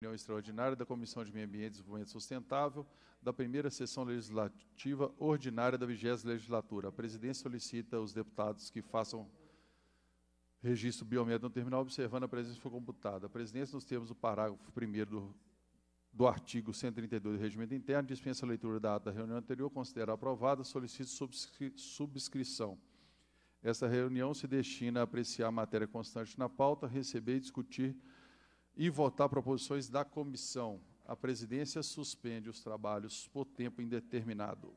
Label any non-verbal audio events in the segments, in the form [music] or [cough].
reunião extraordinária da Comissão de Meio Ambiente e Desenvolvimento Sustentável da primeira sessão legislativa ordinária da 20 legislatura. A presidência solicita os deputados que façam registro biométrico no terminal, observando a presença foi computada. A presidência, nos termos do parágrafo 1 do, do artigo 132 do Regimento Interno, dispensa a leitura da ata da reunião anterior, considera aprovada, solicita subscri subscrição. Esta reunião se destina a apreciar a matéria constante na pauta, receber e discutir e votar proposições da comissão. A presidência suspende os trabalhos por tempo indeterminado.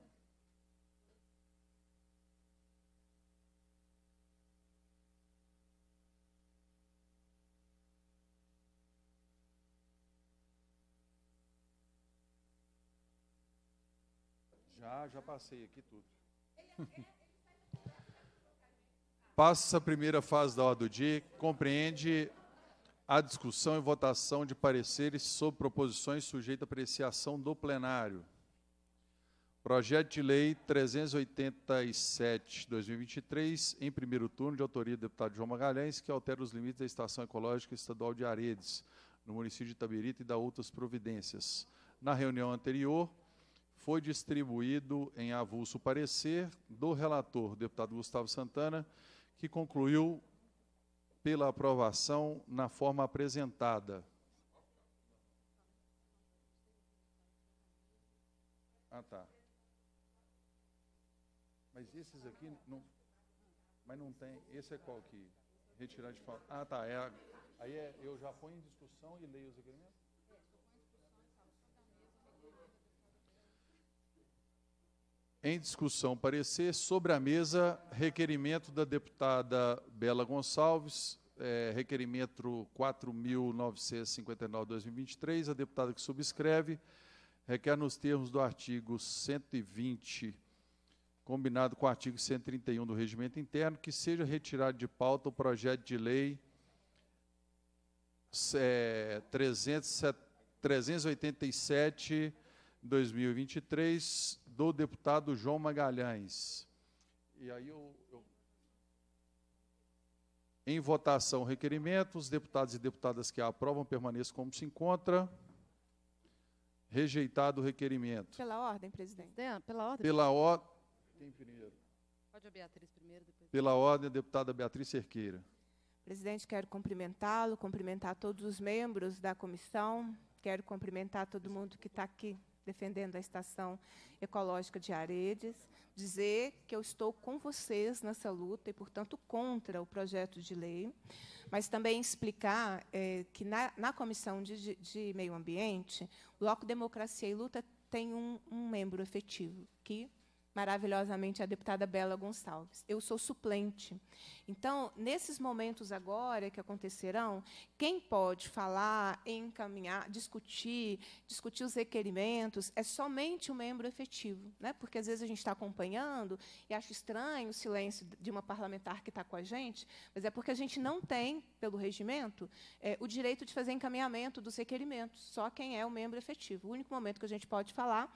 Já, já passei aqui tudo. [laughs] Passa a primeira fase da ordem do dia, compreende a discussão e votação de pareceres sobre proposições sujeita à apreciação do plenário. Projeto de Lei 387-2023, em primeiro turno, de autoria do deputado João Magalhães, que altera os limites da Estação Ecológica Estadual de Aredes, no município de Itabirita, e dá outras providências. Na reunião anterior, foi distribuído em avulso parecer do relator, deputado Gustavo Santana, que concluiu pela aprovação na forma apresentada. Ah, tá. Mas esses aqui não. Mas não tem. Esse é qual que? Retirar de forma. Ah, tá. É, aí é, eu já ponho em discussão e leio os requerimentos? Em discussão, parecer sobre a mesa requerimento da deputada Bela Gonçalves, é, requerimento 4.959-2023. A deputada que subscreve requer, nos termos do artigo 120, combinado com o artigo 131 do Regimento Interno, que seja retirado de pauta o projeto de lei é, 387-2023 do deputado João Magalhães. E aí eu, eu... Em votação, requerimento. Os deputados e deputadas que a aprovam permaneçam como se encontra. Rejeitado o requerimento. Pela ordem, presidente. Pela ordem. Pela ordem. Quem primeiro? Pode a Beatriz primeiro. Depois. Pela ordem, deputada Beatriz Cerqueira. Presidente, quero cumprimentá-lo, cumprimentar todos os membros da comissão, quero cumprimentar todo mundo que está aqui defendendo a Estação Ecológica de Aredes, dizer que eu estou com vocês nessa luta e, portanto, contra o projeto de lei, mas também explicar é, que, na, na Comissão de, de, Meio Ambiente, o Bloco Democracia e Luta tem um, um membro efetivo, que maravilhosamente a deputada Bela Gonçalves. Eu sou suplente. Então, nesses momentos agora que acontecerão, quem pode falar, encaminhar, discutir, discutir os requerimentos é somente o membro efetivo, né? Porque às vezes a gente está acompanhando e acha estranho o silêncio de uma parlamentar que está com a gente, mas é porque a gente não tem, pelo regimento, é, o direito de fazer encaminhamento dos requerimentos. Só quem é o membro efetivo. O único momento que a gente pode falar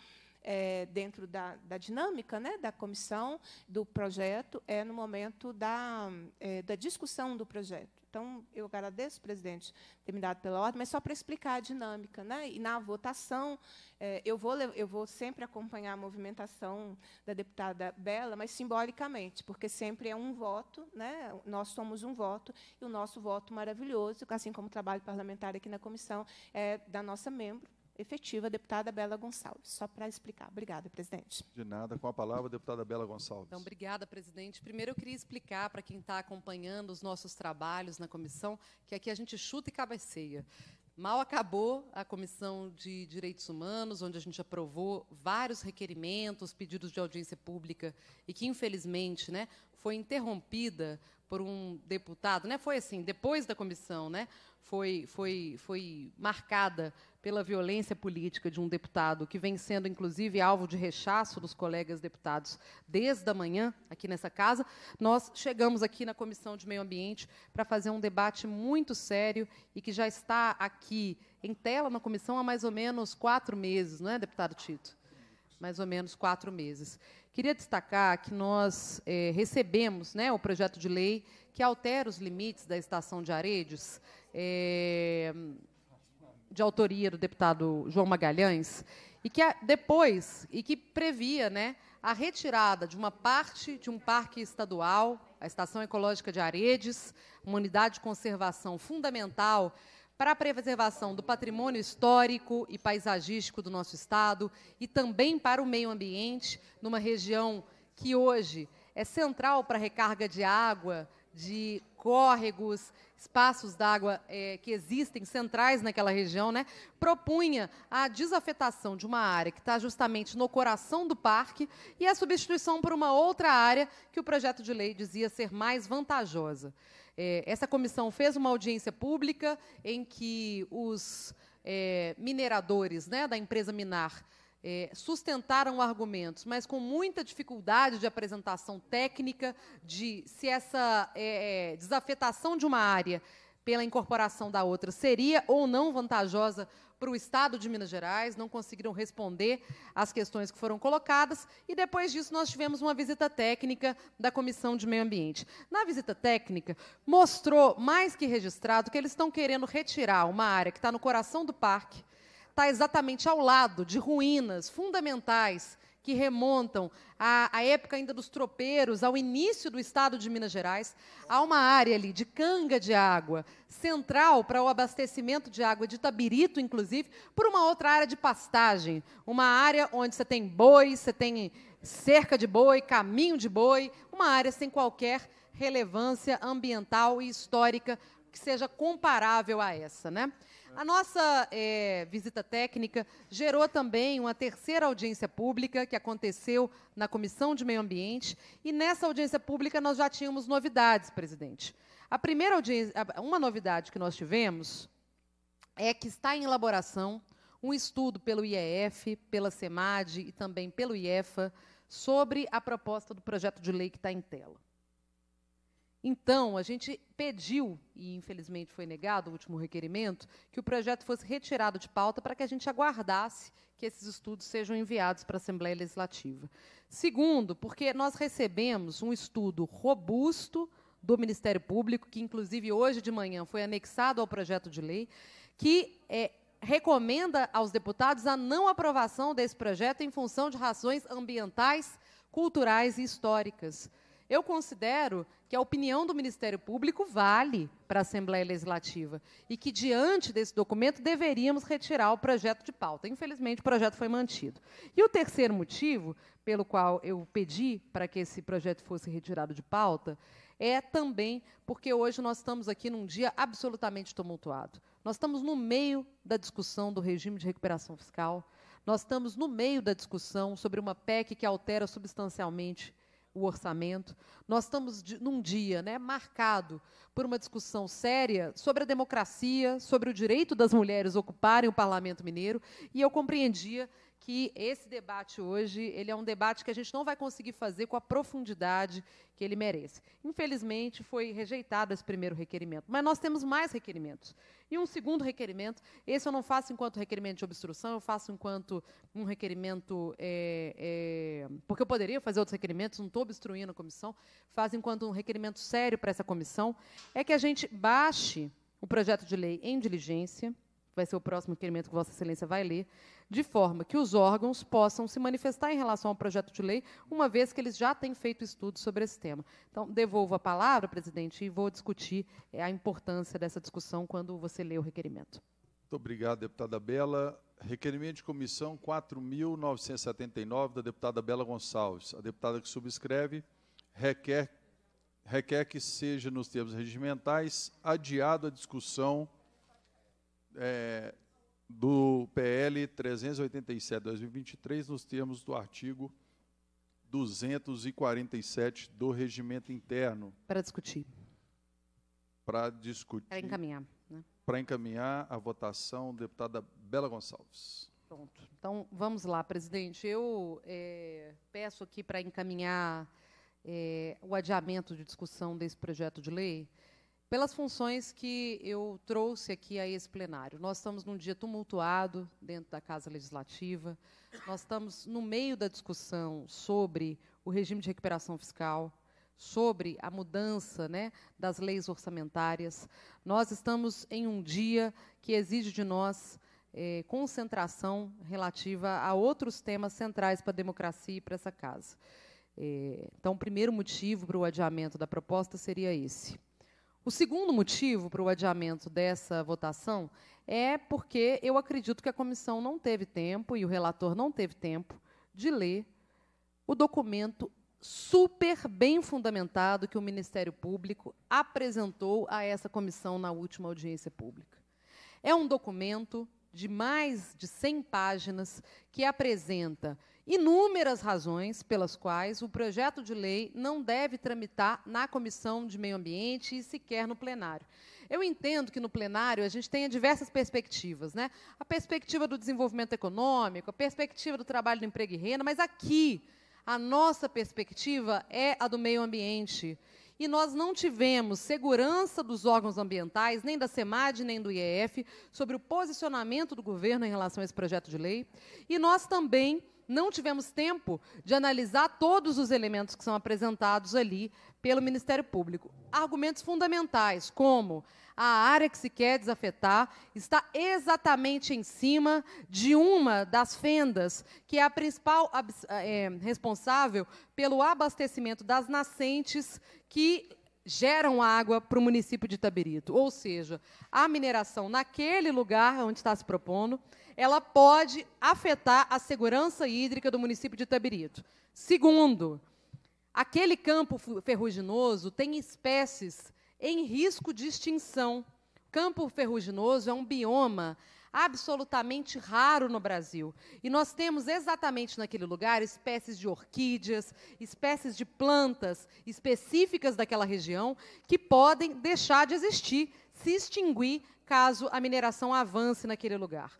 é, dentro da, da, dinâmica né, da comissão, do projeto, é no momento da, é, da discussão do projeto. Então, eu agradeço, presidente, ter me dado pela ordem, mas só para explicar a dinâmica. Né? E na votação, é, eu, vou, eu vou sempre acompanhar a movimentação da deputada Bela, mas simbolicamente, porque sempre é um voto, né? nós somos um voto, e o nosso voto maravilhoso, assim como o trabalho parlamentar aqui na comissão, é da nossa membro, efetiva, a deputada Bela Gonçalves. Só para explicar. Obrigada, presidente. De nada. Com a palavra, a deputada Bela Gonçalves. Então, obrigada, presidente. Primeiro, eu queria explicar para quem está acompanhando os nossos trabalhos na comissão que aqui a gente chuta e cabeceia. Mal acabou a Comissão de Direitos Humanos, onde a gente aprovou vários requerimentos, pedidos de audiência pública, e que, infelizmente, né, foi interrompida por um deputado. Né, foi assim, depois da comissão, né, foi, foi, foi marcada pela violência política de um deputado que vem sendo, inclusive, alvo de rechaço dos colegas deputados desde a manhã, aqui nessa casa, nós chegamos aqui na Comissão de Meio Ambiente para fazer um debate muito sério e que já está aqui em tela na comissão há mais ou menos quatro meses, não é, deputado Tito? mais ou menos quatro meses. Queria destacar que nós é, recebemos né, o projeto de lei que altera os limites da estação de Aredes, é, de autoria do deputado João Magalhães, e que é depois e que previa, né, a retirada de uma parte de um parque estadual, a Estação Ecológica de Aredes, uma unidade de conservação fundamental para a preservação do patrimônio histórico e paisagístico do nosso estado e também para o meio ambiente, numa região que hoje é central para a recarga de água, de córregos, espaços d'água é, que existem, centrais naquela região, né, propunha a desafetação de uma área que está justamente no coração do parque e a substituição por uma outra área que o projeto de lei dizia ser mais vantajosa. É, essa comissão fez uma audiência pública em que os é, mineradores né, da empresa Minar é, sustentaram argumentos, mas com muita dificuldade de apresentação técnica, de se essa é, é, desafetação de uma área pela incorporação da outra seria ou não vantajosa para o Estado de Minas Gerais, não conseguiram responder às questões que foram colocadas, e depois disso nós tivemos uma visita técnica da Comissão de Meio Ambiente. Na visita técnica, mostrou mais que registrado que eles estão querendo retirar uma área que está no coração do parque, está exatamente ao lado de ruínas fundamentais que remontam à, à, época ainda dos tropeiros, ao início do estado de Minas Gerais. Há uma área ali de canga de água, central para o abastecimento de água de Tabirito, inclusive, por uma outra área de pastagem, uma área onde você tem boi, você tem cerca de boi, caminho de boi, uma área sem qualquer relevância ambiental e histórica que seja comparável a essa, né? A nossa é, visita técnica gerou também uma terceira audiência pública que aconteceu na Comissão de Meio Ambiente. E nessa audiência pública nós já tínhamos novidades, presidente. A primeira audiência, uma novidade que nós tivemos é que está em elaboração um estudo pelo IEF, pela SEMAD e também pelo IEFA sobre a proposta do projeto de lei que está em tela. Então, a gente pediu, e infelizmente foi negado o último requerimento, que o projeto fosse retirado de pauta para que a gente aguardasse que esses estudos sejam enviados para a Assembleia Legislativa. Segundo, porque nós recebemos um estudo robusto do Ministério Público, que inclusive hoje de manhã foi anexado ao projeto de lei, que é, recomenda aos deputados a não aprovação desse projeto em função de razões ambientais, culturais e históricas. Eu considero que a opinião do Ministério Público vale para a Assembleia Legislativa e que, diante desse documento, deveríamos retirar o projeto de pauta. Infelizmente, o projeto foi mantido. E o terceiro motivo pelo qual eu pedi para que esse projeto fosse retirado de pauta é também porque hoje nós estamos aqui num dia absolutamente tumultuado. Nós estamos no meio da discussão do regime de recuperação fiscal, nós estamos no meio da discussão sobre uma PEC que altera substancialmente o orçamento. Nós estamos num dia né, marcado por uma discussão séria sobre a democracia, sobre o direito das mulheres ocuparem o parlamento mineiro, e eu compreendia que esse debate hoje ele é um debate que a gente não vai conseguir fazer com a profundidade que ele merece. Infelizmente, foi rejeitado esse primeiro requerimento, mas nós temos mais requerimentos. E um segundo requerimento, esse eu não faço enquanto requerimento de obstrução, eu faço enquanto um requerimento. É, é, porque eu poderia fazer outros requerimentos, não estou obstruindo a comissão, faço enquanto um requerimento sério para essa comissão, é que a gente baixe o projeto de lei em diligência vai ser o próximo requerimento que Vossa Excelência vai ler, de forma que os órgãos possam se manifestar em relação ao projeto de lei, uma vez que eles já têm feito estudos sobre esse tema. Então, devolvo a palavra, presidente, e vou discutir eh, a importância dessa discussão quando você lê o requerimento. Muito obrigado, deputada Bela. Requerimento de comissão 4.979 da deputada Bela Gonçalves. A deputada que subscreve requer, requer que seja, nos termos regimentais, adiado a discussão é, do PL 387/2023 nos termos do artigo 247 do Regimento Interno. Para discutir. Para discutir. Para encaminhar. Né? Para encaminhar a votação, deputada Bela Gonçalves. Pronto. Então, vamos lá, presidente. Eu é, peço aqui para encaminhar é, o adiamento de discussão desse projeto de lei pelas funções que eu trouxe aqui a esse plenário. Nós estamos num dia tumultuado dentro da Casa Legislativa, nós estamos no meio da discussão sobre o regime de recuperação fiscal, sobre a mudança né, das leis orçamentárias. Nós estamos em um dia que exige de nós eh, concentração relativa a outros temas centrais para a democracia e para essa casa. Eh, então, o primeiro motivo para o adiamento da proposta seria esse. O segundo motivo para o adiamento dessa votação é porque eu acredito que a comissão não teve tempo e o relator não teve tempo de ler o documento super bem fundamentado que o Ministério Público apresentou a essa comissão na última audiência pública. É um documento de mais de 100 páginas que apresenta inúmeras razões pelas quais o projeto de lei não deve tramitar na Comissão de Meio Ambiente e sequer no plenário. Eu entendo que no plenário a gente tenha diversas perspectivas, né? A perspectiva do desenvolvimento econômico, a perspectiva do trabalho do emprego e renda, mas aqui a nossa perspectiva é a do meio ambiente. E nós não tivemos segurança dos órgãos ambientais, nem da SEMAD, nem do IEF, sobre o posicionamento do governo em relação a esse projeto de lei. E nós também não tivemos tempo de analisar todos os elementos que são apresentados ali pelo Ministério Público. Argumentos fundamentais, como a área que se quer desafetar está exatamente em cima de uma das fendas que é a principal é, responsável pelo abastecimento das nascentes que geram água para o município de Taberito. Ou seja, a mineração naquele lugar onde está se propondo ela pode afetar a segurança hídrica do município de Itabirito. Segundo, aquele campo ferruginoso tem espécies em risco de extinção. Campo ferruginoso é um bioma absolutamente raro no Brasil. E nós temos exatamente naquele lugar espécies de orquídeas, espécies de plantas específicas daquela região que podem deixar de existir, se extinguir, caso a mineração avance naquele lugar.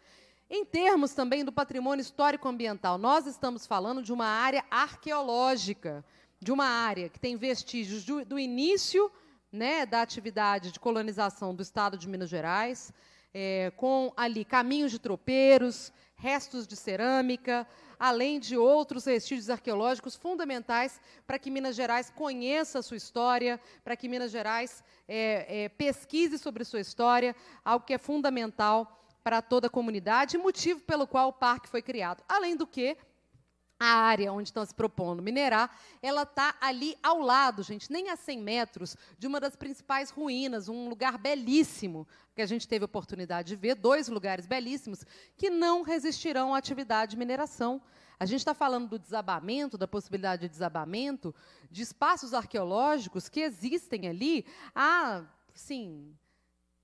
Em termos também do patrimônio histórico ambiental, nós estamos falando de uma área arqueológica, de uma área que tem vestígios do início né, da atividade de colonização do Estado de Minas Gerais, é, com ali caminhos de tropeiros, restos de cerâmica, além de outros vestígios arqueológicos fundamentais para que Minas Gerais conheça a sua história, para que Minas Gerais é, é, pesquise sobre sua história, algo que é fundamental para toda a comunidade, motivo pelo qual o parque foi criado. Além do que, a área onde estão se propondo minerar, ela está ali ao lado, gente, nem a 100 metros, de uma das principais ruínas, um lugar belíssimo, que a gente teve a oportunidade de ver, dois lugares belíssimos, que não resistirão à atividade de mineração. A gente está falando do desabamento, da possibilidade de desabamento, de espaços arqueológicos que existem ali há, sim,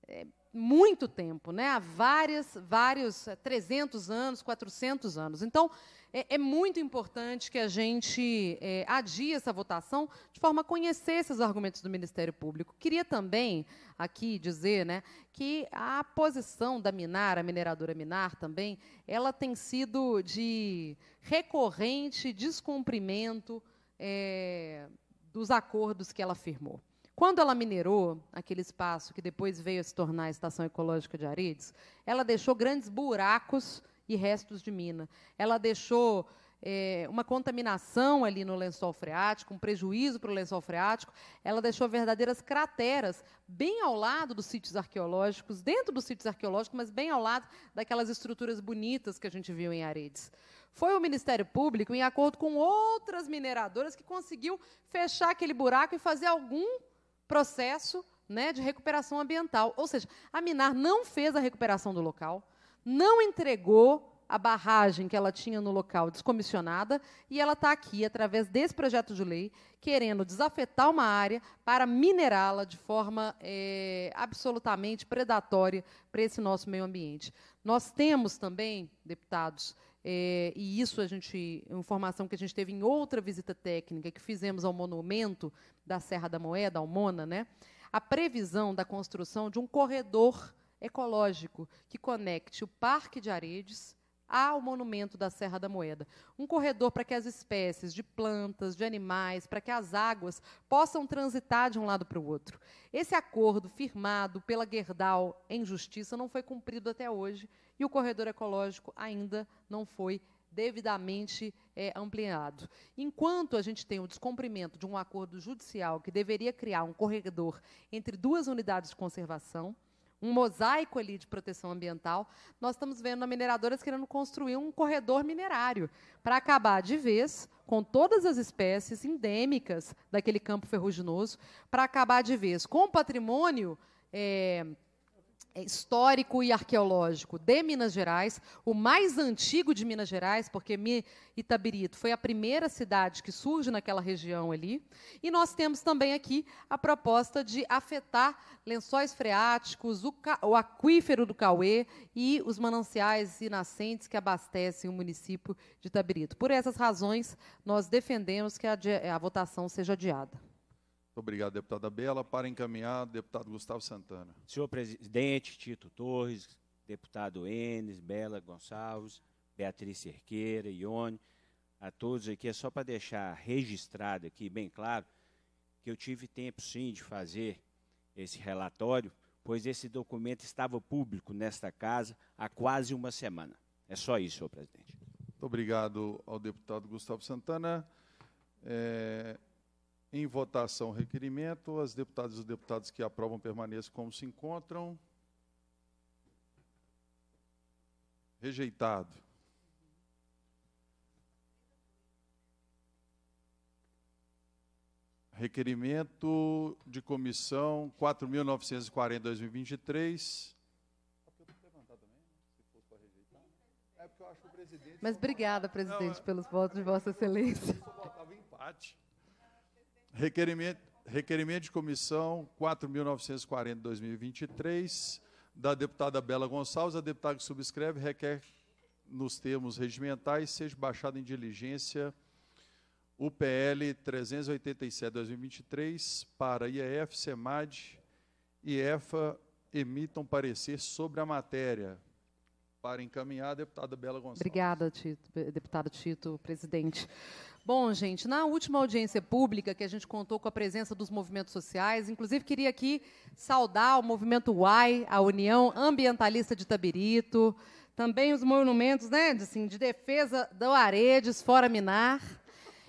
é, muito tempo, né? há várias, vários 300 é, anos, 400 anos. Então, é, é muito importante que a gente é, adie essa votação de forma a conhecer esses argumentos do Ministério Público. Queria também aqui dizer né, que a posição da Minar, a mineradora Minar também, ela tem sido de recorrente descumprimento é, dos acordos que ela firmou. Quando ela minerou aquele espaço que depois veio a se tornar a Estação Ecológica de Arides, ela deixou grandes buracos e restos de mina. Ela deixou é, uma contaminação ali no lençol freático, um prejuízo para o lençol freático. Ela deixou verdadeiras crateras bem ao lado dos sítios arqueológicos, dentro dos sítios arqueológicos, mas bem ao lado daquelas estruturas bonitas que a gente viu em Arides. Foi o Ministério Público, em acordo com outras mineradoras, que conseguiu fechar aquele buraco e fazer algum processo né, de recuperação ambiental. Ou seja, a Minar não fez a recuperação do local, não entregou a barragem que ela tinha no local descomissionada e ela está aqui, através desse projeto de lei, querendo desafetar uma área para minerá-la de forma é, absolutamente predatória para esse nosso meio ambiente. Nós temos também, deputados, é, e isso a gente, informação é que a gente teve em outra visita técnica que fizemos ao monumento da Serra da Moeda, Mona, né? A previsão da construção de um corredor ecológico que conecte o Parque de Aredes ao monumento da Serra da Moeda. Um corredor para que as espécies de plantas, de animais, para que as águas possam transitar de um lado para o outro. Esse acordo firmado pela Gerdau em justiça não foi cumprido até hoje e o corredor ecológico ainda não foi devidamente é, ampliado. Enquanto a gente tem o descumprimento de um acordo judicial que deveria criar um corredor entre duas unidades de conservação, um mosaico ali de proteção ambiental, nós estamos vendo a mineradoras querendo construir um corredor minerário para acabar de vez com todas as espécies endêmicas daquele campo ferruginoso, para acabar de vez com o patrimônio. É, é, histórico e arqueológico de Minas Gerais, o mais antigo de Minas Gerais, porque Itabirito foi a primeira cidade que surge naquela região ali. E nós temos também aqui a proposta de afetar lençóis freáticos, o, o aquífero do Cauê e os mananciais e nascentes que abastecem o município de Itabirito. Por essas razões, nós defendemos que a, a votação seja adiada obrigado, deputada Bela. Para encaminhar, deputado Gustavo Santana. Senhor presidente, Tito Torres, deputado Enes, Bela Gonçalves, Beatriz Cerqueira, Ione, a todos aqui. É só para deixar registrado aqui, bem claro, que eu tive tempo sim de fazer esse relatório, pois esse documento estava público nesta casa há quase uma semana. É só isso, senhor presidente. Muito obrigado ao deputado Gustavo Santana. É... Em votação, requerimento. As deputadas e os deputados que aprovam permaneçam como se encontram. Rejeitado. Requerimento de comissão 4.940-2023. Mas obrigada, presidente, é- pelos votos de Vossa Excelência. Eu só votava empate. Requerimento, requerimento de comissão 4.940-2023, da deputada Bela Gonçalves. A deputada que subscreve requer, nos termos regimentais, seja baixado em diligência o PL 387-2023 para IEF, SEMAD e EFA emitam parecer sobre a matéria. Para encaminhar, a deputada Bela Gonçalves. Obrigada, Tito, deputado Tito, presidente. Bom, gente, na última audiência pública que a gente contou com a presença dos movimentos sociais, inclusive queria aqui saudar o movimento UAI, a União Ambientalista de Tabirito, também os monumentos né, assim, de defesa da Aredes, fora Minar.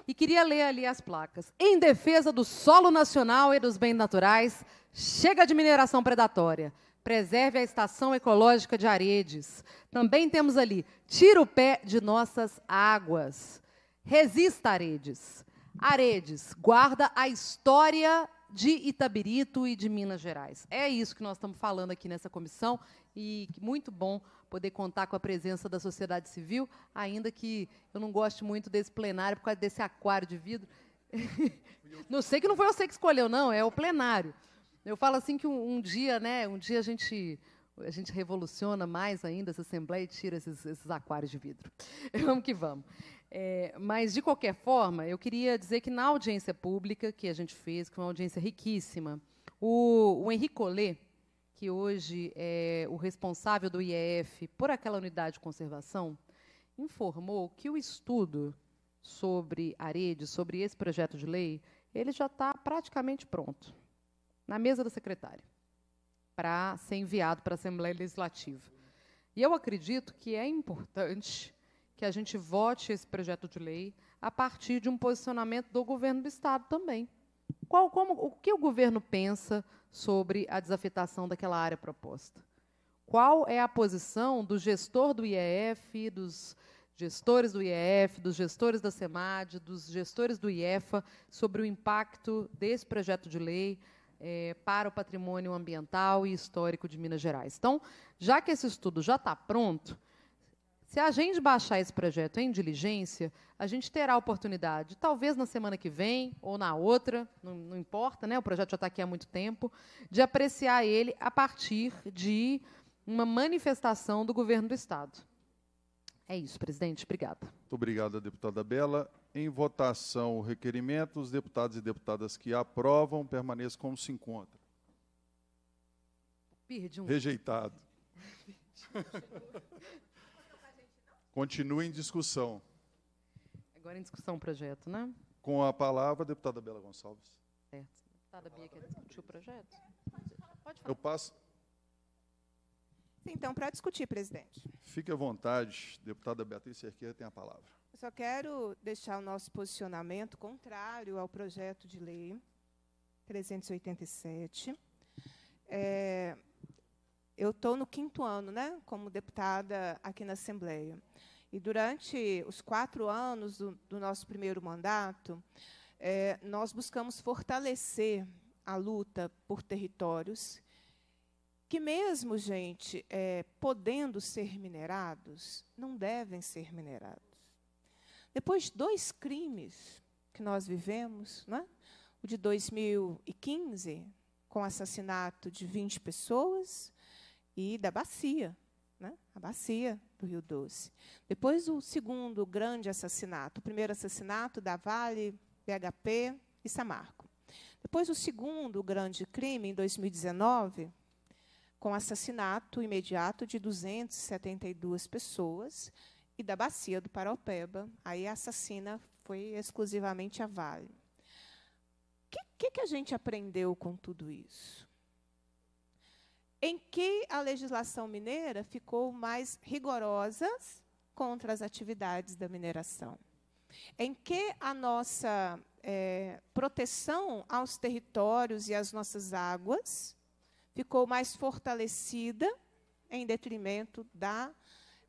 E queria ler ali as placas. Em defesa do solo nacional e dos bens naturais, chega de mineração predatória. Preserve a estação ecológica de Aredes. Também temos ali, tira o pé de nossas águas. Resista, Aredes. Aredes, guarda a história de Itabirito e de Minas Gerais. É isso que nós estamos falando aqui nessa comissão e muito bom poder contar com a presença da sociedade civil, ainda que eu não goste muito desse plenário por causa desse aquário de vidro. [laughs] não sei que não foi você que escolheu, não, é o plenário. Eu falo assim que um, um dia, né, um dia a gente a gente revoluciona mais ainda essa assembleia e tira esses, esses aquários de vidro. [laughs] Vamos que vamos. É, mas, de qualquer forma, eu queria dizer que na audiência pública que a gente fez, que foi uma audiência riquíssima, o, o Henrique Collet, que hoje é o responsável do IEF por aquela unidade de conservação, informou que o estudo sobre rede, sobre esse projeto de lei, ele já está praticamente pronto, na mesa da secretária, para ser enviado para a Assembleia Legislativa. E eu acredito que é importante que a gente vote esse projeto de lei a partir de um posicionamento do governo do Estado também. Qual, como, o que o governo pensa sobre a desafetação daquela área proposta? Qual é a posição do gestor do IEF, dos gestores do IEF, dos gestores da SEMAD, dos gestores do IEFA, sobre o impacto desse projeto de lei é, para o patrimônio ambiental e histórico de Minas Gerais. Então, já que esse estudo já está pronto, se a gente baixar esse projeto em diligência, a gente terá a oportunidade, talvez na semana que vem ou na outra, não, não importa, né? o projeto já está aqui há muito tempo, de apreciar ele a partir de uma manifestação do governo do Estado. É isso, presidente. Obrigada. Muito obrigada, deputada Bela. Em votação, o requerimento, os deputados e deputadas que aprovam permaneçam como se encontram. Um... Rejeitado. [laughs] Continua em discussão. Agora em discussão o projeto, né? Com a palavra, a deputada Bela Gonçalves. Certo. Deputada Bia quer discutir o projeto? Pode falar. Eu passo. Então, para discutir, presidente. Fique à vontade, deputada Beatriz Cerqueira tem a palavra. Eu só quero deixar o nosso posicionamento contrário ao projeto de lei 387. É, eu estou no quinto ano, né, como deputada aqui na Assembleia. E durante os quatro anos do, do nosso primeiro mandato, é, nós buscamos fortalecer a luta por territórios que, mesmo, gente, é, podendo ser minerados, não devem ser minerados. Depois de dois crimes que nós vivemos, né, o de 2015, com assassinato de 20 pessoas, e da bacia, né? a bacia do Rio Doce. Depois o segundo grande assassinato, o primeiro assassinato da Vale, BHP e Samarco. Depois o segundo grande crime, em 2019, com assassinato imediato de 272 pessoas, e da bacia do Paraupeba, aí a assassina foi exclusivamente a Vale. O que, que, que a gente aprendeu com tudo isso? em que a legislação mineira ficou mais rigorosa contra as atividades da mineração, em que a nossa é, proteção aos territórios e às nossas águas ficou mais fortalecida em detrimento da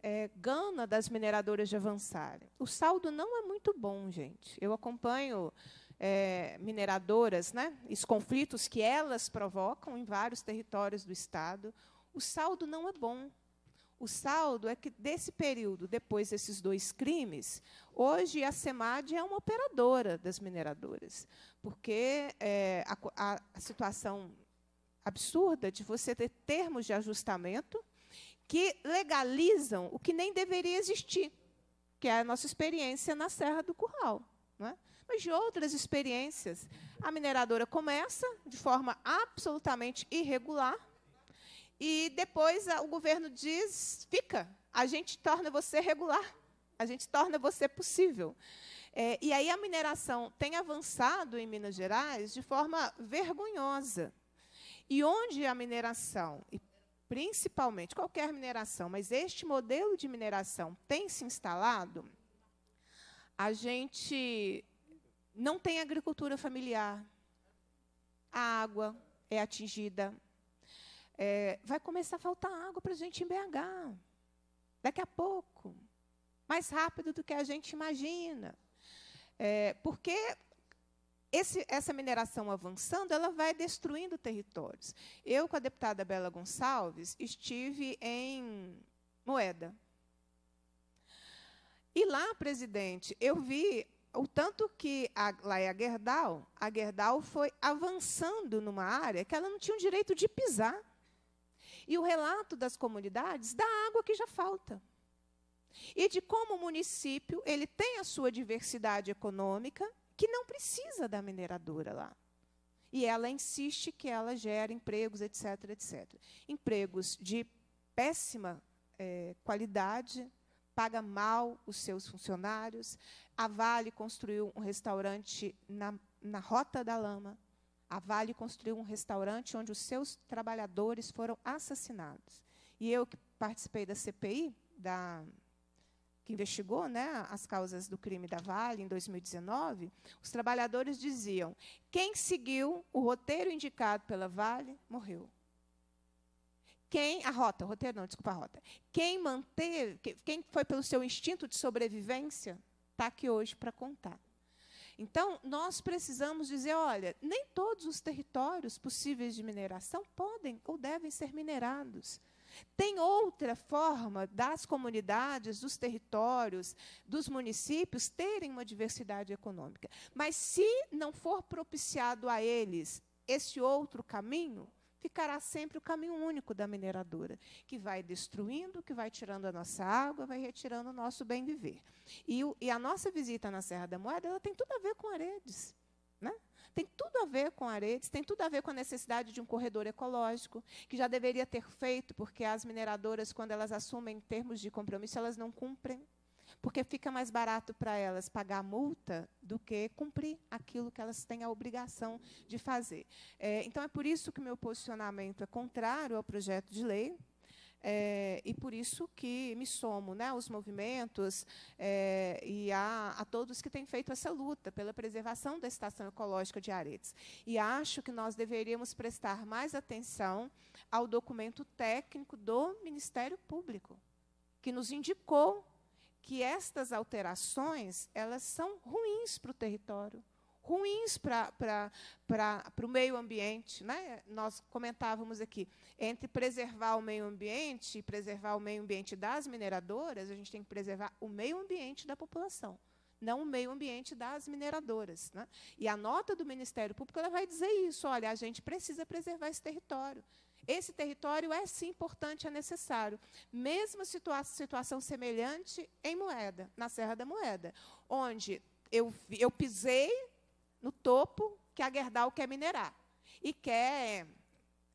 é, gana das mineradoras de avançarem. O saldo não é muito bom, gente. Eu acompanho é, mineradoras, né? os conflitos que elas provocam em vários territórios do Estado, o saldo não é bom. O saldo é que, desse período, depois desses dois crimes, hoje a SEMAD é uma operadora das mineradoras, porque é, a, a situação absurda de você ter termos de ajustamento que legalizam o que nem deveria existir, que é a nossa experiência na Serra do Curral. Não é? mas de outras experiências. A mineradora começa de forma absolutamente irregular e depois o governo diz: fica, a gente torna você regular, a gente torna você possível. É, e aí a mineração tem avançado em Minas Gerais de forma vergonhosa. E onde a mineração, e principalmente qualquer mineração, mas este modelo de mineração tem se instalado, a gente não tem agricultura familiar, a água é atingida, é, vai começar a faltar água para a gente em BH, daqui a pouco, mais rápido do que a gente imagina. É, porque esse, essa mineração avançando, ela vai destruindo territórios. Eu, com a deputada Bela Gonçalves, estive em Moeda. E lá, presidente, eu vi o tanto que a Laia é Gerdau, a Gerdau foi avançando numa área que ela não tinha o direito de pisar. E o relato das comunidades da água que já falta. E de como o município ele tem a sua diversidade econômica que não precisa da mineradora lá. E ela insiste que ela gera empregos, etc, etc. Empregos de péssima é, qualidade, paga mal os seus funcionários, a Vale construiu um restaurante na, na Rota da Lama. A Vale construiu um restaurante onde os seus trabalhadores foram assassinados. E eu que participei da CPI, da, que investigou né, as causas do crime da Vale em 2019, os trabalhadores diziam: quem seguiu o roteiro indicado pela Vale morreu. Quem a rota, o roteiro não, desculpa a rota. Quem manteve, quem foi pelo seu instinto de sobrevivência está aqui hoje para contar. Então, nós precisamos dizer: olha, nem todos os territórios possíveis de mineração podem ou devem ser minerados. Tem outra forma das comunidades, dos territórios, dos municípios terem uma diversidade econômica. Mas se não for propiciado a eles esse outro caminho, ficará sempre o caminho único da mineradora, que vai destruindo, que vai tirando a nossa água, vai retirando o nosso bem viver. E, e a nossa visita na Serra da Moeda ela tem tudo a ver com Aredes. Né? Tem tudo a ver com Aredes, tem tudo a ver com a necessidade de um corredor ecológico, que já deveria ter feito, porque as mineradoras, quando elas assumem termos de compromisso, elas não cumprem porque fica mais barato para elas pagar a multa do que cumprir aquilo que elas têm a obrigação de fazer. É, então, é por isso que meu posicionamento é contrário ao projeto de lei, é, e por isso que me somo né, aos movimentos é, e a, a, todos que têm feito essa luta pela preservação da estação ecológica de Aretes. E acho que nós deveríamos prestar mais atenção ao documento técnico do Ministério Público, que nos indicou que estas alterações elas são ruins para o território, ruins para o meio ambiente. Né? Nós comentávamos aqui, entre preservar o meio ambiente e preservar o meio ambiente das mineradoras, a gente tem que preservar o meio ambiente da população, não o meio ambiente das mineradoras. Né? E a nota do Ministério Público ela vai dizer isso, olha, a gente precisa preservar esse território. Esse território é sim importante, é necessário. Mesma situa situação semelhante em Moeda, na Serra da Moeda, onde eu, eu pisei no topo que a Gerdau quer minerar e quer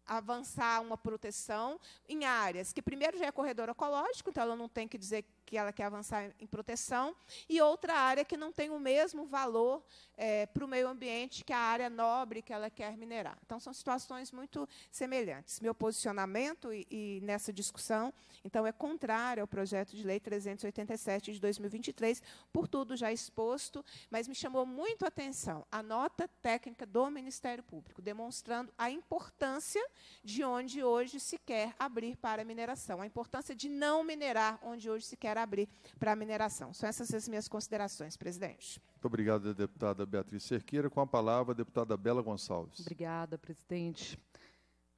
avançar uma proteção em áreas que primeiro já é corredor ecológico, então ela não tem que dizer que ela quer avançar em proteção, e outra área que não tem o mesmo valor é, para o meio ambiente que a área nobre que ela quer minerar. Então, são situações muito semelhantes. Meu posicionamento e, e nessa discussão, então, é contrário ao projeto de lei 387 de 2023, por tudo já exposto, mas me chamou muito a atenção a nota técnica do Ministério Público, demonstrando a importância de onde hoje se quer abrir para a mineração, a importância de não minerar onde hoje se quer para abrir para a mineração. São essas as minhas considerações, presidente. Muito obrigado, deputada Beatriz Cerqueira. Com a palavra, a deputada Bela Gonçalves. Obrigada, presidente.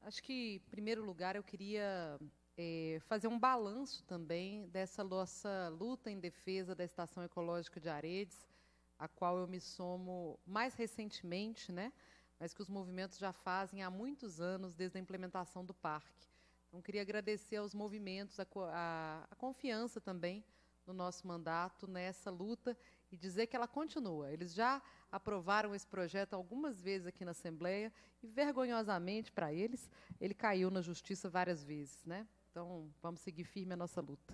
Acho que, em primeiro lugar, eu queria é, fazer um balanço também dessa nossa luta em defesa da Estação Ecológica de Aredes, a qual eu me somo mais recentemente, né? mas que os movimentos já fazem há muitos anos desde a implementação do parque. Então, queria agradecer aos movimentos, a, a, a confiança também no nosso mandato, nessa luta, e dizer que ela continua. Eles já aprovaram esse projeto algumas vezes aqui na Assembleia, e vergonhosamente para eles, ele caiu na Justiça várias vezes. Né? Então, vamos seguir firme a nossa luta.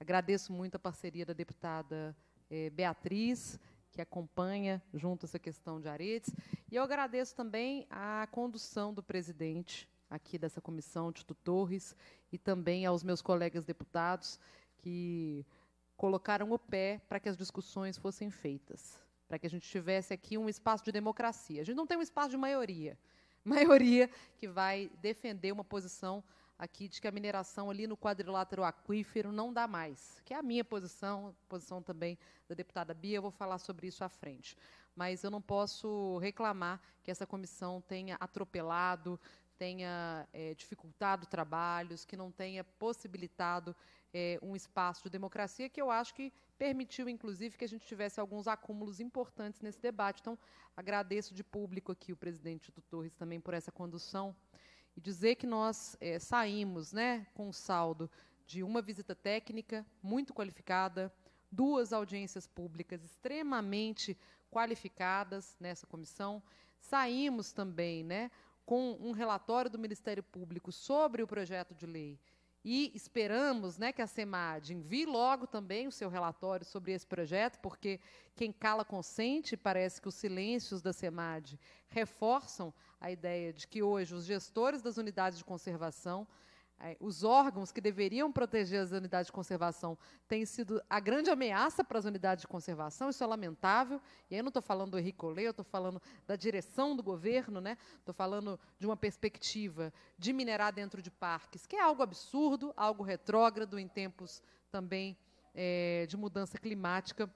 Agradeço muito a parceria da deputada eh, Beatriz, que acompanha junto essa questão de Aretes. E eu agradeço também a condução do presidente aqui dessa comissão, Tito Torres, e também aos meus colegas deputados que colocaram o pé para que as discussões fossem feitas, para que a gente tivesse aqui um espaço de democracia. A gente não tem um espaço de maioria, [laughs] maioria que vai defender uma posição aqui de que a mineração ali no quadrilátero aquífero não dá mais, que é a minha posição, posição também da deputada Bia, eu vou falar sobre isso à frente. Mas eu não posso reclamar que essa comissão tenha atropelado, tenha é, dificultado trabalhos, que não tenha possibilitado é, um espaço de democracia, que eu acho que permitiu, inclusive, que a gente tivesse alguns acúmulos importantes nesse debate. Então, agradeço de público aqui o presidente do Torres também por essa condução e dizer que nós é, saímos né, com o saldo de uma visita técnica muito qualificada, duas audiências públicas extremamente qualificadas nessa comissão. Saímos também né, com um relatório do Ministério Público sobre o projeto de lei e esperamos né, que a SEMAD envie logo também o seu relatório sobre esse projeto, porque quem cala consente, parece que os silêncios da SEMAD reforçam a ideia de que hoje os gestores das unidades de conservação é, os órgãos que deveriam proteger as unidades de conservação têm sido a grande ameaça para as unidades de conservação, isso é lamentável. E aí eu não estou falando do Henrique Olê, eu estou falando da direção do governo, né? estou falando de uma perspectiva de minerar dentro de parques, que é algo absurdo, algo retrógrado em tempos também é, de mudança climática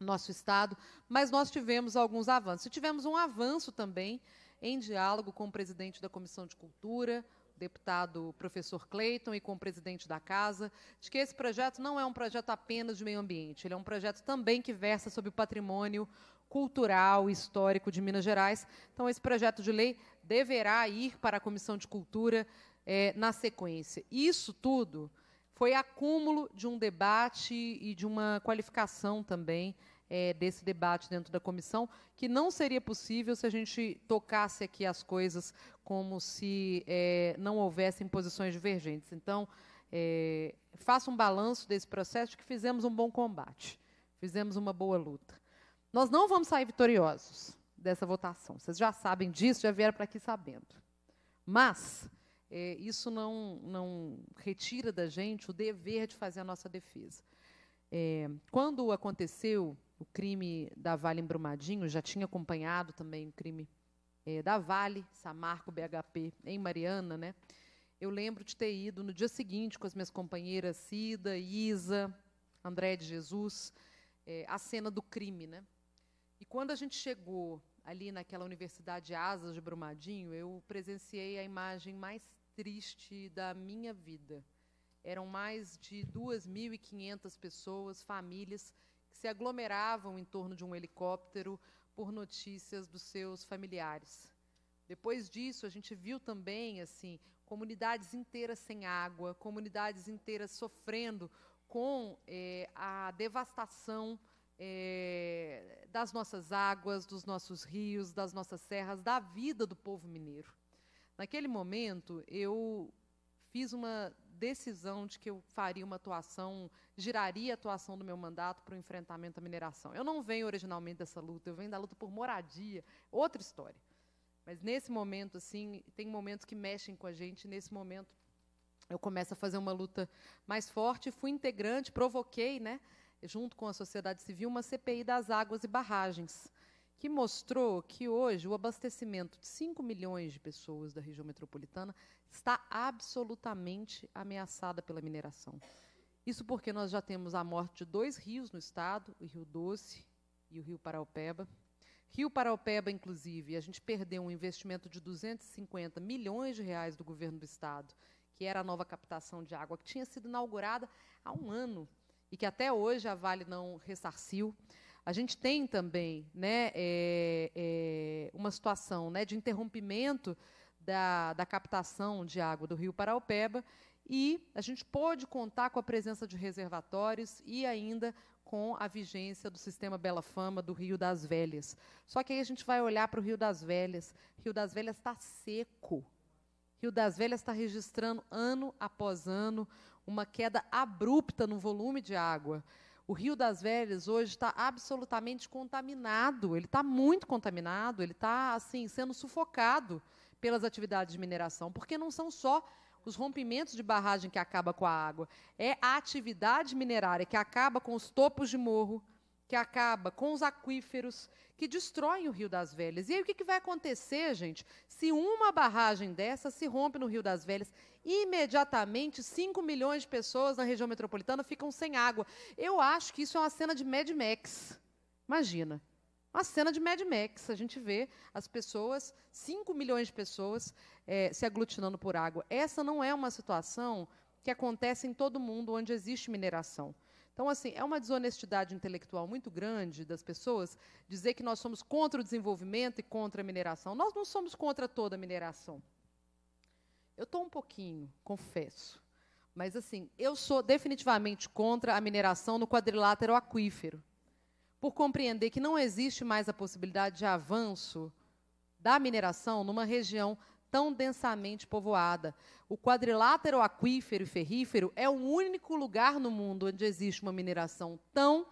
no nosso Estado. Mas nós tivemos alguns avanços. E tivemos um avanço também em diálogo com o presidente da Comissão de Cultura, deputado professor Clayton e com o presidente da casa, de que esse projeto não é um projeto apenas de meio ambiente, ele é um projeto também que versa sobre o patrimônio cultural e histórico de Minas Gerais. Então, esse projeto de lei deverá ir para a Comissão de Cultura é, na sequência. Isso tudo foi acúmulo de um debate e de uma qualificação também é, desse debate dentro da comissão, que não seria possível se a gente tocasse aqui as coisas como se é, não houvessem posições divergentes. Então, é, faça um balanço desse processo de que fizemos um bom combate, fizemos uma boa luta. Nós não vamos sair vitoriosos dessa votação. Vocês já sabem disso, já vieram para aqui sabendo. Mas é, isso não, não retira da gente o dever de fazer a nossa defesa. É, quando aconteceu o crime da Vale em Brumadinho, já tinha acompanhado também o crime é, da Vale, Samarco, BHP, em Mariana, né? Eu lembro de ter ido no dia seguinte com as minhas companheiras Cida, Isa, André de Jesus, é, a cena do crime, né? E quando a gente chegou ali naquela Universidade Asas de Brumadinho, eu presenciei a imagem mais triste da minha vida. Eram mais de 2.500 pessoas, famílias, que se aglomeravam em torno de um helicóptero por notícias dos seus familiares. Depois disso, a gente viu também assim comunidades inteiras sem água, comunidades inteiras sofrendo com é, a devastação é, das nossas águas, dos nossos rios, das nossas serras, da vida do povo mineiro. Naquele momento, eu fiz uma decisão de que eu faria uma atuação, giraria a atuação do meu mandato para o enfrentamento à mineração. Eu não venho originalmente dessa luta, eu venho da luta por moradia, outra história. Mas nesse momento, assim, tem momentos que mexem com a gente, nesse momento eu começo a fazer uma luta mais forte, fui integrante, provoquei, né, junto com a sociedade civil, uma CPI das águas e barragens que mostrou que hoje o abastecimento de 5 milhões de pessoas da região metropolitana está absolutamente ameaçada pela mineração. Isso porque nós já temos a morte de dois rios no estado, o Rio Doce e o Rio Paraupeba. Rio Paraupeba, inclusive, a gente perdeu um investimento de 250 milhões de reais do governo do estado, que era a nova captação de água, que tinha sido inaugurada há um ano e que até hoje a Vale não ressarciu a gente tem também né, é, é, uma situação né, de interrompimento da, da captação de água do rio Paraupeba e a gente pôde contar com a presença de reservatórios e ainda com a vigência do sistema Bela Fama do Rio das Velhas. Só que aí a gente vai olhar para o Rio das Velhas. Rio das Velhas está seco. Rio das Velhas está registrando ano após ano uma queda abrupta no volume de água. O Rio das Velhas hoje está absolutamente contaminado, ele está muito contaminado, ele está assim sendo sufocado pelas atividades de mineração, porque não são só os rompimentos de barragem que acaba com a água, é a atividade minerária que acaba com os topos de morro, que acaba com os aquíferos, que destroem o Rio das Velhas. E aí o que, que vai acontecer, gente? Se uma barragem dessa se rompe no Rio das Velhas, imediatamente 5 milhões de pessoas na região metropolitana ficam sem água. Eu acho que isso é uma cena de Mad Max. Imagina, uma cena de Mad Max. A gente vê as pessoas, 5 milhões de pessoas, é, se aglutinando por água. Essa não é uma situação que acontece em todo mundo onde existe mineração. Então, assim, é uma desonestidade intelectual muito grande das pessoas dizer que nós somos contra o desenvolvimento e contra a mineração. Nós não somos contra toda a mineração. Eu estou um pouquinho, confesso. Mas, assim, eu sou definitivamente contra a mineração no quadrilátero aquífero, por compreender que não existe mais a possibilidade de avanço da mineração numa região tão densamente povoada. O quadrilátero aquífero e ferrífero é o único lugar no mundo onde existe uma mineração tão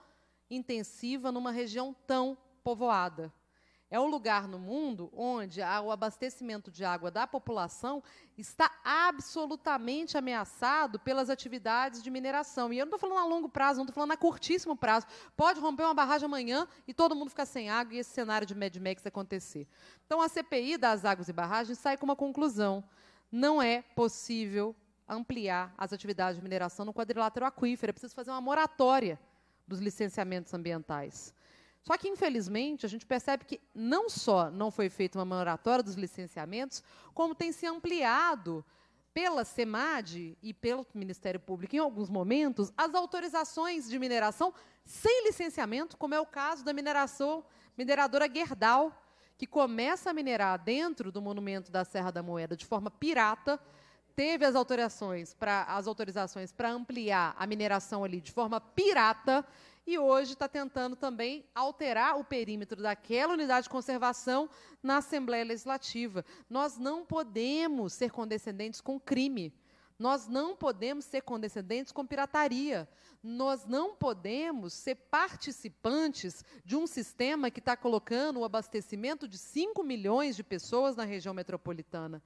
intensiva numa região tão povoada. É um lugar no mundo onde o abastecimento de água da população está absolutamente ameaçado pelas atividades de mineração. E eu não estou falando a longo prazo, não estou falando a curtíssimo prazo. Pode romper uma barragem amanhã e todo mundo ficar sem água e esse cenário de Mad Max acontecer. Então, a CPI das águas e barragens sai com uma conclusão. Não é possível ampliar as atividades de mineração no quadrilátero aquífero. É preciso fazer uma moratória dos licenciamentos ambientais. Só que, infelizmente, a gente percebe que não só não foi feita uma moratória dos licenciamentos, como tem se ampliado pela SEMAD e pelo Ministério Público, em alguns momentos, as autorizações de mineração sem licenciamento, como é o caso da mineração mineradora Gerdau, que começa a minerar dentro do monumento da Serra da Moeda de forma pirata, teve as autorizações para as autorizações para ampliar a mineração ali de forma pirata e hoje está tentando também alterar o perímetro daquela unidade de conservação na Assembleia Legislativa. Nós não podemos ser condescendentes com crime. Nós não podemos ser condescendentes com pirataria. Nós não podemos ser participantes de um sistema que está colocando o abastecimento de 5 milhões de pessoas na região metropolitana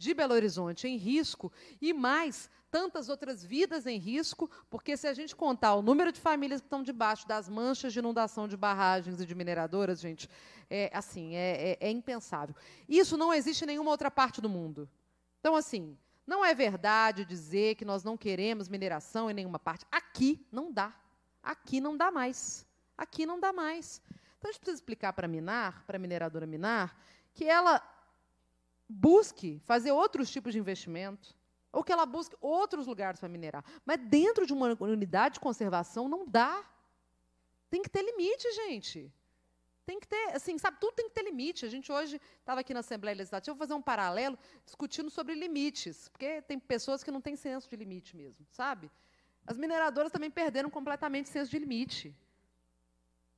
de Belo Horizonte em risco e mais tantas outras vidas em risco, porque se a gente contar o número de famílias que estão debaixo das manchas de inundação de barragens e de mineradoras, gente, é assim, é, é, é impensável. Isso não existe em nenhuma outra parte do mundo. Então, assim, não é verdade dizer que nós não queremos mineração em nenhuma parte. Aqui não dá. Aqui não dá mais. Aqui não dá mais. Então, a gente precisa explicar para a Minar, para a mineradora Minar, que ela busque fazer outros tipos de investimento, ou que ela busque outros lugares para minerar. Mas dentro de uma unidade de conservação não dá. Tem que ter limite, gente. Tem que ter, assim, sabe, tudo tem que ter limite. A gente hoje estava aqui na Assembleia Legislativa, vou fazer um paralelo, discutindo sobre limites, porque tem pessoas que não têm senso de limite mesmo, sabe? As mineradoras também perderam completamente senso de limite.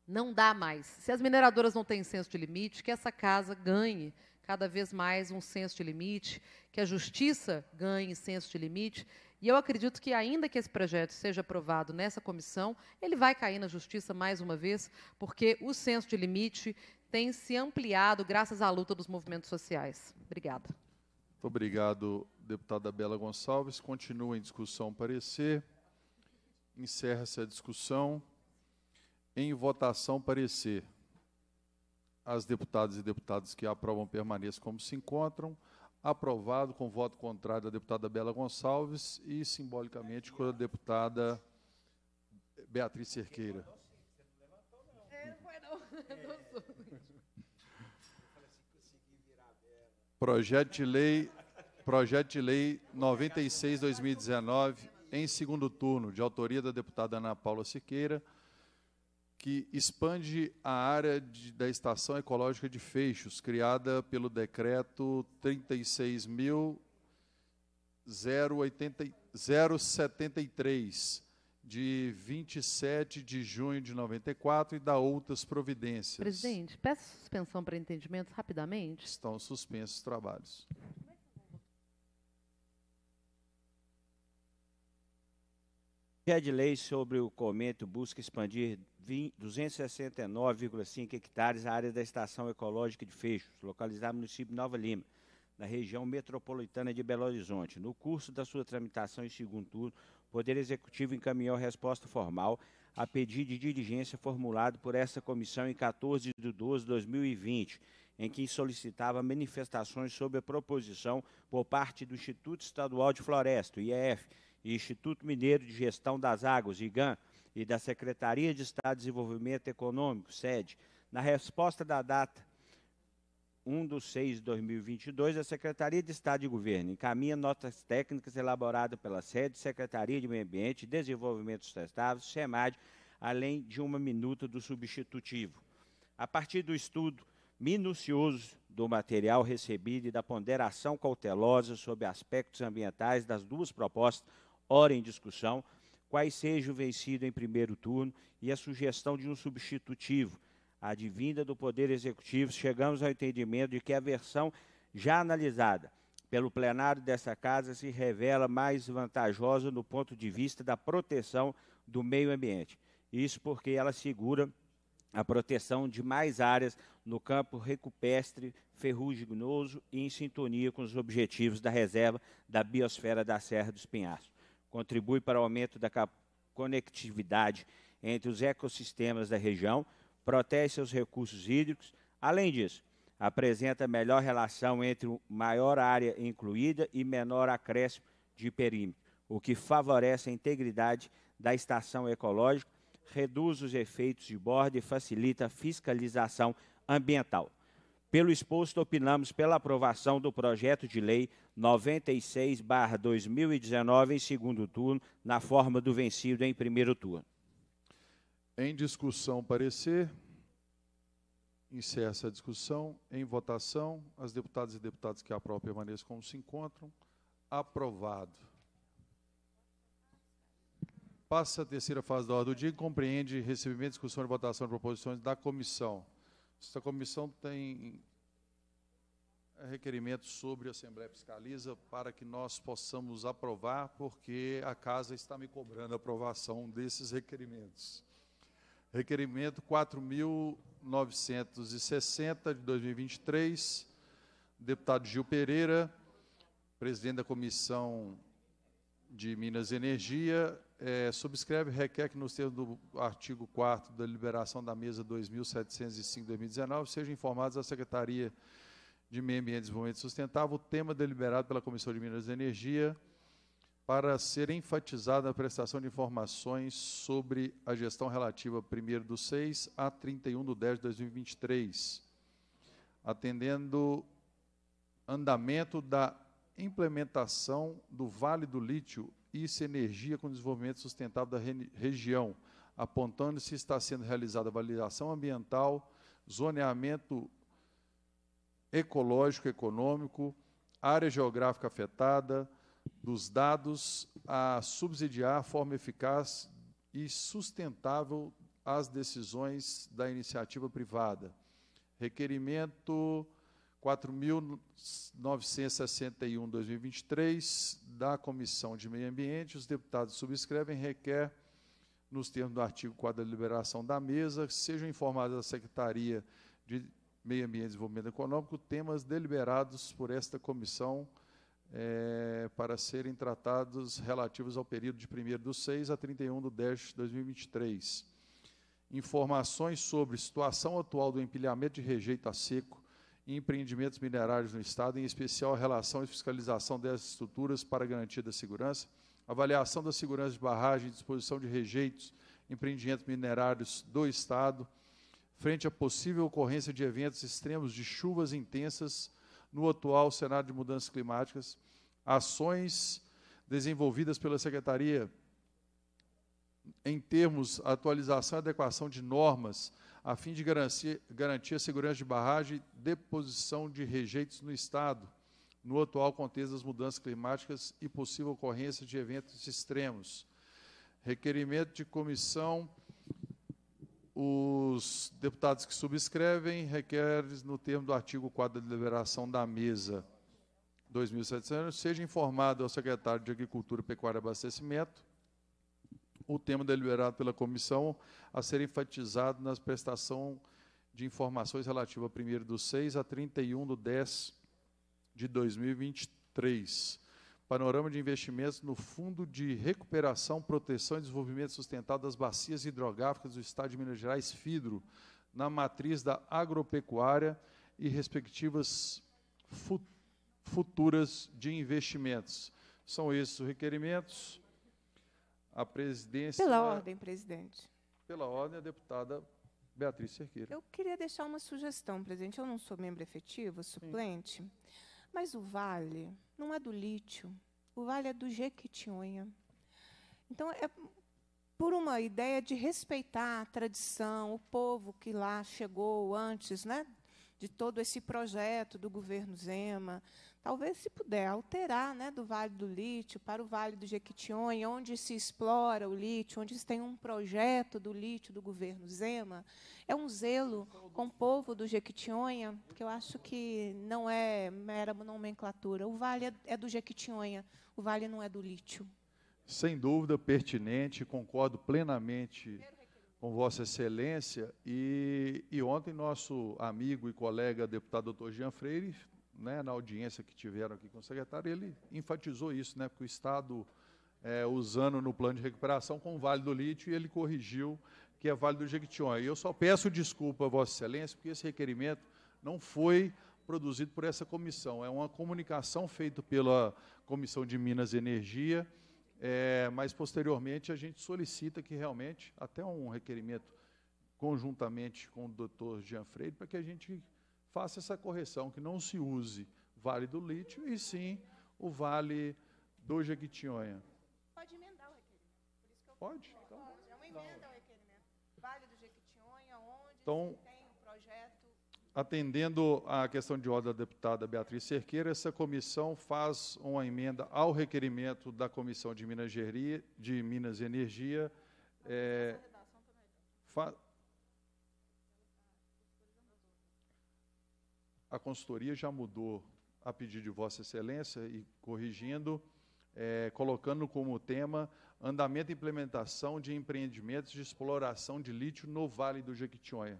Não dá mais. Se as mineradoras não têm senso de limite, que essa casa ganhe cada vez mais um senso de limite, que a justiça ganhe senso de limite. E eu acredito que, ainda que esse projeto seja aprovado nessa comissão, ele vai cair na justiça mais uma vez, porque o senso de limite tem se ampliado graças à luta dos movimentos sociais. Obrigada. Muito obrigado, deputada Bela Gonçalves. Continua em discussão o parecer. Encerra-se a discussão. Em votação, parecer as deputadas e deputados que aprovam permaneçam como se encontram. Aprovado com voto contrário da deputada Bela Gonçalves e, simbolicamente, com a deputada Beatriz Cerqueira. É, é projeto de lei, projeto de lei 96/2019, em segundo turno, de autoria da deputada Ana Paula Siqueira que expande a área de, da Estação Ecológica de Feixos, criada pelo Decreto 36.073, de 27 de junho de 94, e da outras providências. Presidente, peço suspensão para entendimentos rapidamente. Estão suspensos os trabalhos. Projeto de lei sobre o comento busca expandir 269,5 hectares a área da Estação Ecológica de Feixos, localizada no município de Nova Lima, na região metropolitana de Belo Horizonte. No curso da sua tramitação em segundo turno, o Poder Executivo encaminhou resposta formal a pedido de diligência formulado por esta comissão em 14 de 12 de 2020, em que solicitava manifestações sobre a proposição por parte do Instituto Estadual de Floresta, IEF, Instituto Mineiro de Gestão das Águas, IGAN, e da Secretaria de Estado de Desenvolvimento Econômico, (Sede) na resposta da data 1 de 6 de 2022, a Secretaria de Estado de Governo encaminha notas técnicas elaboradas pela sede Secretaria de Meio Ambiente e Desenvolvimento Sustentável, SEMAD, além de uma minuta do substitutivo. A partir do estudo minucioso do material recebido e da ponderação cautelosa sobre aspectos ambientais das duas propostas, hora em discussão, quais seja o vencido em primeiro turno e a sugestão de um substitutivo. Advinda do Poder Executivo, chegamos ao entendimento de que a versão já analisada pelo plenário dessa Casa se revela mais vantajosa no ponto de vista da proteção do meio ambiente. Isso porque ela segura a proteção de mais áreas no campo recupestre, ferruginoso e em sintonia com os objetivos da reserva da biosfera da Serra dos Pinhaços contribui para o aumento da conectividade entre os ecossistemas da região, protege seus recursos hídricos. Além disso, apresenta melhor relação entre maior área incluída e menor acréscimo de perímetro, o que favorece a integridade da estação ecológica, reduz os efeitos de borda e facilita a fiscalização ambiental. Pelo exposto, opinamos pela aprovação do projeto de lei 96/2019 em segundo turno, na forma do vencido em primeiro turno. Em discussão, parecer. Encerra a discussão. Em votação, as deputadas e deputados que aprovam permaneçam como se encontram. Aprovado. Passa a terceira fase da ordem do dia e compreende recebimento, discussão e votação de proposições da comissão. Esta comissão tem é requerimento sobre a Assembleia Fiscaliza para que nós possamos aprovar, porque a Casa está me cobrando a aprovação desses requerimentos. Requerimento 4.960 de 2023, deputado Gil Pereira, presidente da Comissão de Minas e Energia é, subscreve e requer que, nos termos do artigo 4 da liberação da mesa 2705-2019, sejam informados à Secretaria de Meio Ambiente e Desenvolvimento Sustentável o tema deliberado pela Comissão de Minas e Energia para ser enfatizado na prestação de informações sobre a gestão relativa 1 do 6 a 31 do 10 de 2023, atendendo andamento da implementação do Vale do Lítio e sinergia com o desenvolvimento sustentável da região, apontando se está sendo realizada validação ambiental, zoneamento ecológico, econômico, área geográfica afetada, dos dados a subsidiar de forma eficaz e sustentável as decisões da iniciativa privada. Requerimento 4.961, 2023, da Comissão de Meio Ambiente, os deputados subscrevem requer, nos termos do artigo 4 da deliberação da mesa, sejam informados à Secretaria de Meio Ambiente e Desenvolvimento Econômico temas deliberados por esta comissão é, para serem tratados relativos ao período de 1 do 6 a 31 do 10 de 2023. Informações sobre situação atual do empilhamento de rejeito a seco, empreendimentos minerários no Estado, em especial a relação e fiscalização dessas estruturas para garantia da segurança, avaliação da segurança de barragem, disposição de rejeitos, empreendimentos minerários do Estado, frente à possível ocorrência de eventos extremos de chuvas intensas no atual cenário de mudanças climáticas, ações desenvolvidas pela Secretaria em termos de atualização e adequação de normas a fim de garantir, garantir a segurança de barragem e deposição de rejeitos no Estado, no atual contexto das mudanças climáticas e possível ocorrência de eventos extremos. Requerimento de comissão. Os deputados que subscrevem requer, no termo do artigo 4 da deliberação da mesa 2700, seja informado ao secretário de Agricultura, Pecuária e Abastecimento o tema deliberado pela comissão a ser enfatizado nas prestação de informações relativa a 1 do 6 a 31 do 10 de 2023. Panorama de investimentos no Fundo de Recuperação, Proteção e Desenvolvimento Sustentável das Bacias Hidrográficas do Estado de Minas Gerais, FIDRO, na matriz da agropecuária e respectivas futuras de investimentos. São esses os requerimentos. A presidência. Pela ordem, presidente. Pela ordem, a deputada Beatriz Cerqueira. Eu queria deixar uma sugestão, presidente. Eu não sou membro efetivo, suplente, Sim. mas o vale não é do lítio, o vale é do Jequitinhonha. Então, é por uma ideia de respeitar a tradição, o povo que lá chegou antes né, de todo esse projeto do governo Zema, talvez se puder alterar, né, do Vale do Lítio para o Vale do Jequitinhonha, onde se explora o lítio, onde se tem um projeto do lítio do governo Zema, é um zelo com o povo do Jequitinhonha, que eu acho que não é mera nomenclatura. O Vale é do Jequitinhonha, o Vale não é do lítio. Sem dúvida pertinente, concordo plenamente com Vossa Excelência. E, e, ontem, nosso amigo e colega deputado doutor Jean Freire né, na audiência que tiveram aqui com o secretário, ele enfatizou isso, né, porque o Estado, é, usando no plano de recuperação com o Vale do Lítio, e ele corrigiu que é Vale do Jequitinhonha. E eu só peço desculpa a Vossa Excelência, porque esse requerimento não foi produzido por essa comissão. É uma comunicação feita pela Comissão de Minas e Energia, é, mas posteriormente a gente solicita que realmente, até um requerimento conjuntamente com o doutor Jean Freire, para que a gente faça essa correção, que não se use Vale do Lítio e sim o Vale do Jequitinhonha. Pode emendar o requerimento. Por isso que eu Pode? Então, Pode. É uma tá emenda ao requerimento. Vale do Jequitinhonha, onde então, tem um projeto... Atendendo à questão de ordem da deputada Beatriz Cerqueira, essa comissão faz uma emenda ao requerimento da Comissão de Minas, Geria, de Minas e Energia. É, é fa, a consultoria já mudou a pedido de Vossa Excelência e corrigindo, é, colocando como tema andamento e implementação de empreendimentos de exploração de lítio no Vale do Jequitinhonha.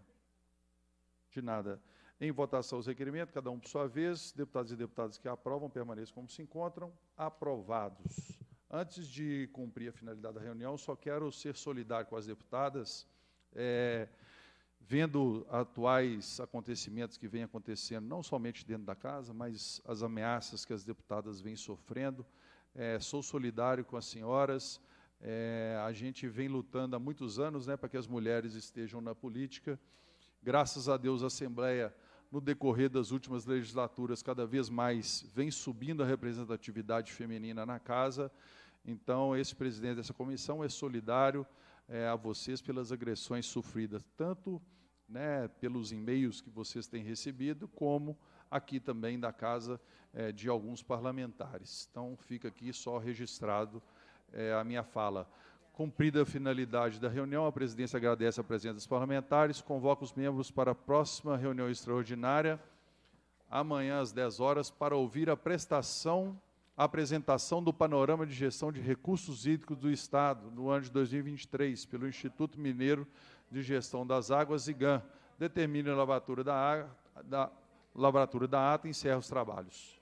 De nada. Em votação os requerimentos, cada um por sua vez. Deputados e deputadas que aprovam permaneçam como se encontram. Aprovados. Antes de cumprir a finalidade da reunião, só quero ser solidário com as deputadas. É, vendo atuais acontecimentos que vêm acontecendo, não somente dentro da casa, mas as ameaças que as deputadas vêm sofrendo, é, sou solidário com as senhoras. É, a gente vem lutando há muitos anos né, para que as mulheres estejam na política. Graças a Deus, a Assembleia, no decorrer das últimas legislaturas, cada vez mais vem subindo a representatividade feminina na casa. Então, esse presidente dessa comissão é solidário é, a vocês pelas agressões sofridas, tanto né, pelos e-mails que vocês têm recebido, como aqui também da casa é, de alguns parlamentares. Então, fica aqui só registrado é, a minha fala. Cumprida a finalidade da reunião, a presidência agradece a presença dos parlamentares, convoca os membros para a próxima reunião extraordinária, amanhã às 10 horas, para ouvir a prestação apresentação do panorama de gestão de recursos hídricos do Estado no ano de 2023 pelo Instituto Mineiro de Gestão das Águas, IGAN. Determine a lavratura da, da, da ata e encerra os trabalhos.